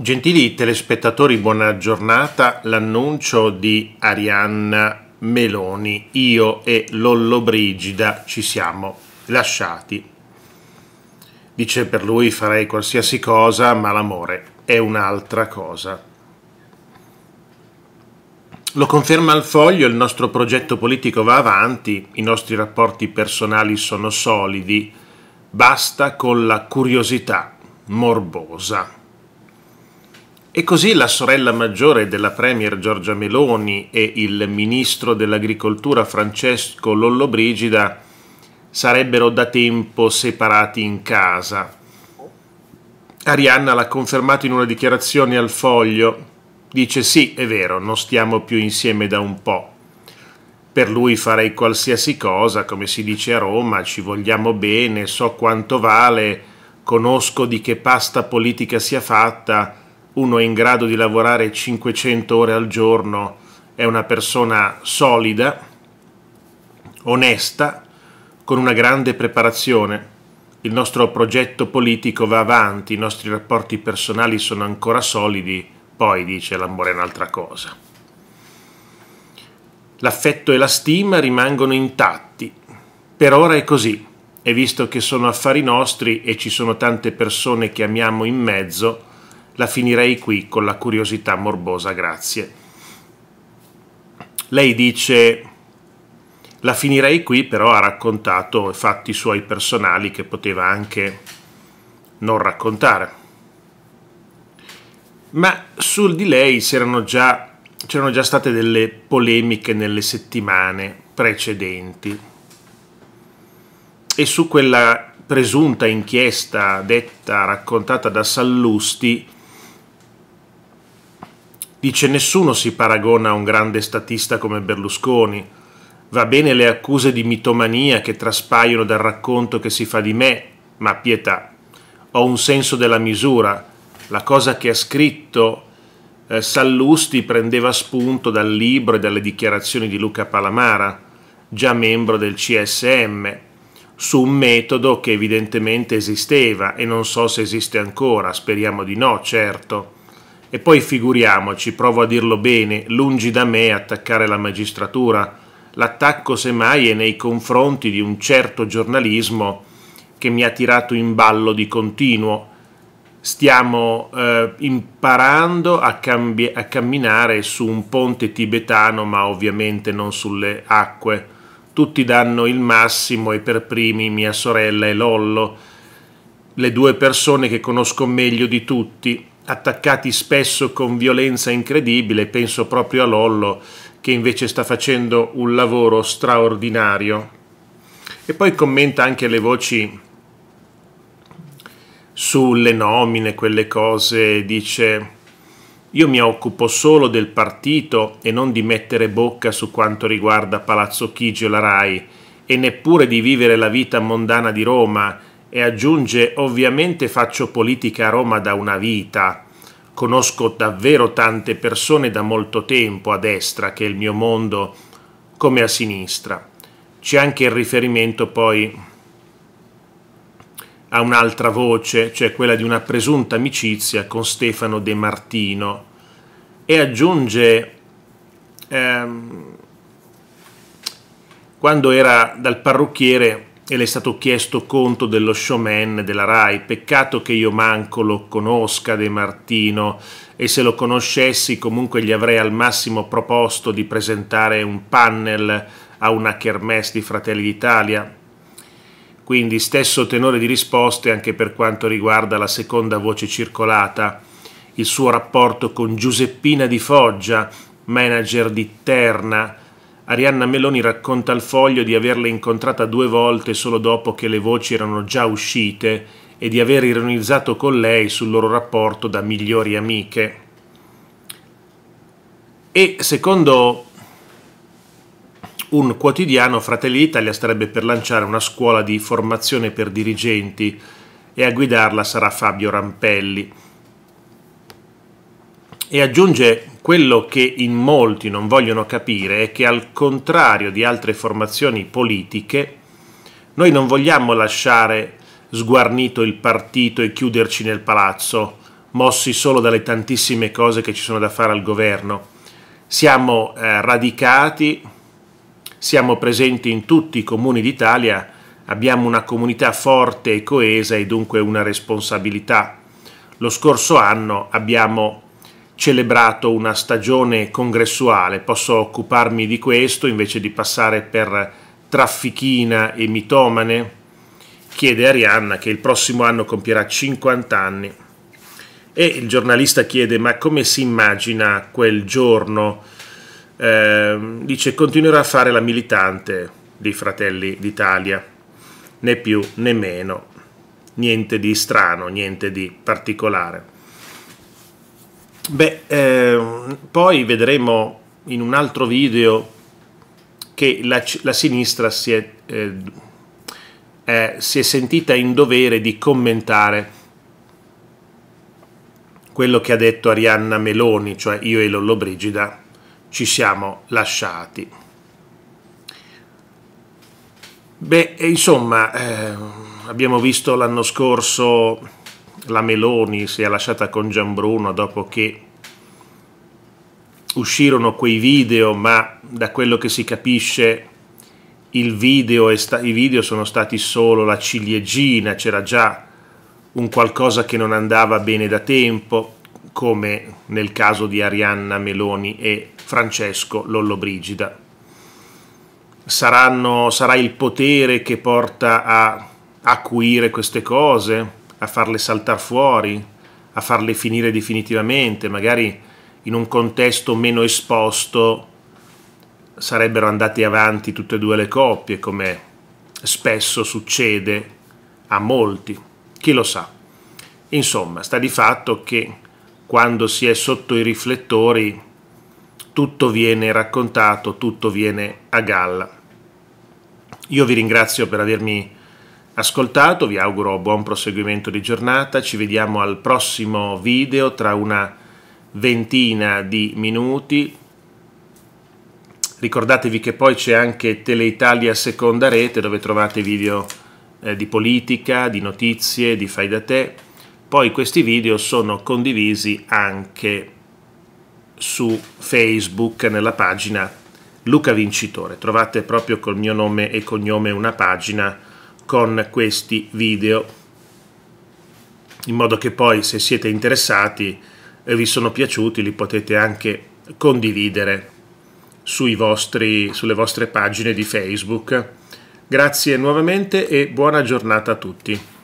Gentili telespettatori, buona giornata. L'annuncio di Arianna Meloni, io e Lollobrigida ci siamo lasciati. Dice per lui farei qualsiasi cosa, ma l'amore è un'altra cosa. Lo conferma il foglio, il nostro progetto politico va avanti, i nostri rapporti personali sono solidi, basta con la curiosità morbosa. E così la sorella maggiore della Premier Giorgia Meloni e il ministro dell'Agricoltura Francesco Lollobrigida sarebbero da tempo separati in casa. Arianna l'ha confermato in una dichiarazione al foglio. Dice sì, è vero, non stiamo più insieme da un po'. Per lui farei qualsiasi cosa, come si dice a Roma, ci vogliamo bene, so quanto vale, conosco di che pasta politica sia fatta, uno è in grado di lavorare 500 ore al giorno, è una persona solida, onesta, con una grande preparazione. Il nostro progetto politico va avanti, i nostri rapporti personali sono ancora solidi, poi dice l'amore è un'altra cosa. L'affetto e la stima rimangono intatti. Per ora è così e visto che sono affari nostri e ci sono tante persone che amiamo in mezzo, la finirei qui con la curiosità morbosa, grazie. Lei dice, la finirei qui, però ha raccontato fatti suoi personali che poteva anche non raccontare. Ma sul di lei c'erano già, c'erano già state delle polemiche nelle settimane precedenti e su quella presunta inchiesta detta, raccontata da Sallusti, Dice nessuno si paragona a un grande statista come Berlusconi. Va bene le accuse di mitomania che traspaiono dal racconto che si fa di me, ma pietà, ho un senso della misura. La cosa che ha scritto eh, Sallusti prendeva spunto dal libro e dalle dichiarazioni di Luca Palamara, già membro del CSM, su un metodo che evidentemente esisteva e non so se esiste ancora, speriamo di no, certo. E poi figuriamoci, provo a dirlo bene, lungi da me attaccare la magistratura. L'attacco semmai è nei confronti di un certo giornalismo che mi ha tirato in ballo di continuo. Stiamo eh, imparando a, cambi- a camminare su un ponte tibetano, ma ovviamente non sulle acque. Tutti danno il massimo e per primi mia sorella e Lollo, le due persone che conosco meglio di tutti attaccati spesso con violenza incredibile, penso proprio a Lollo che invece sta facendo un lavoro straordinario. E poi commenta anche le voci sulle nomine, quelle cose, dice io mi occupo solo del partito e non di mettere bocca su quanto riguarda Palazzo Chigi e la RAI e neppure di vivere la vita mondana di Roma e aggiunge ovviamente faccio politica a Roma da una vita, conosco davvero tante persone da molto tempo a destra che è il mio mondo come a sinistra. C'è anche il riferimento poi a un'altra voce, cioè quella di una presunta amicizia con Stefano De Martino e aggiunge ehm, quando era dal parrucchiere e le è stato chiesto conto dello showman della RAI. Peccato che io manco lo conosca De Martino e se lo conoscessi comunque gli avrei al massimo proposto di presentare un panel a una kermesse di Fratelli d'Italia. Quindi stesso tenore di risposte anche per quanto riguarda la seconda voce circolata, il suo rapporto con Giuseppina di Foggia, manager di Terna, Arianna Meloni racconta al foglio di averla incontrata due volte solo dopo che le voci erano già uscite e di aver ironizzato con lei sul loro rapporto da migliori amiche. E secondo un quotidiano, Fratelli d'Italia starebbe per lanciare una scuola di formazione per dirigenti e a guidarla sarà Fabio Rampelli. E aggiunge quello che in molti non vogliono capire è che al contrario di altre formazioni politiche, noi non vogliamo lasciare sguarnito il partito e chiuderci nel palazzo, mossi solo dalle tantissime cose che ci sono da fare al governo. Siamo eh, radicati, siamo presenti in tutti i comuni d'Italia, abbiamo una comunità forte e coesa e dunque una responsabilità. Lo scorso anno abbiamo celebrato una stagione congressuale, posso occuparmi di questo invece di passare per traffichina e mitomane? Chiede Arianna che il prossimo anno compierà 50 anni. E il giornalista chiede ma come si immagina quel giorno? Eh, dice continuerà a fare la militante dei fratelli d'Italia, né più né meno, niente di strano, niente di particolare. Beh, ehm, poi vedremo in un altro video che la, la sinistra si è, eh, eh, si è sentita in dovere di commentare quello che ha detto Arianna Meloni, cioè io e Lollobrigida ci siamo lasciati. Beh, insomma, eh, abbiamo visto l'anno scorso la Meloni si è lasciata con Gianbruno dopo che uscirono quei video, ma da quello che si capisce video sta- i video sono stati solo la ciliegina, c'era già un qualcosa che non andava bene da tempo, come nel caso di Arianna Meloni e Francesco Lollobrigida. Saranno, sarà il potere che porta a acuire queste cose? a farle saltare fuori, a farle finire definitivamente, magari in un contesto meno esposto sarebbero andate avanti tutte e due le coppie, come spesso succede a molti, chi lo sa. Insomma, sta di fatto che quando si è sotto i riflettori tutto viene raccontato, tutto viene a galla. Io vi ringrazio per avermi ascoltato, vi auguro buon proseguimento di giornata, ci vediamo al prossimo video tra una ventina di minuti. Ricordatevi che poi c'è anche Teleitalia Seconda Rete dove trovate video eh, di politica, di notizie, di fai da te. Poi questi video sono condivisi anche su Facebook nella pagina Luca Vincitore. Trovate proprio col mio nome e cognome una pagina con questi video in modo che poi se siete interessati e vi sono piaciuti li potete anche condividere vostri, sulle vostre pagine di Facebook. Grazie nuovamente e buona giornata a tutti.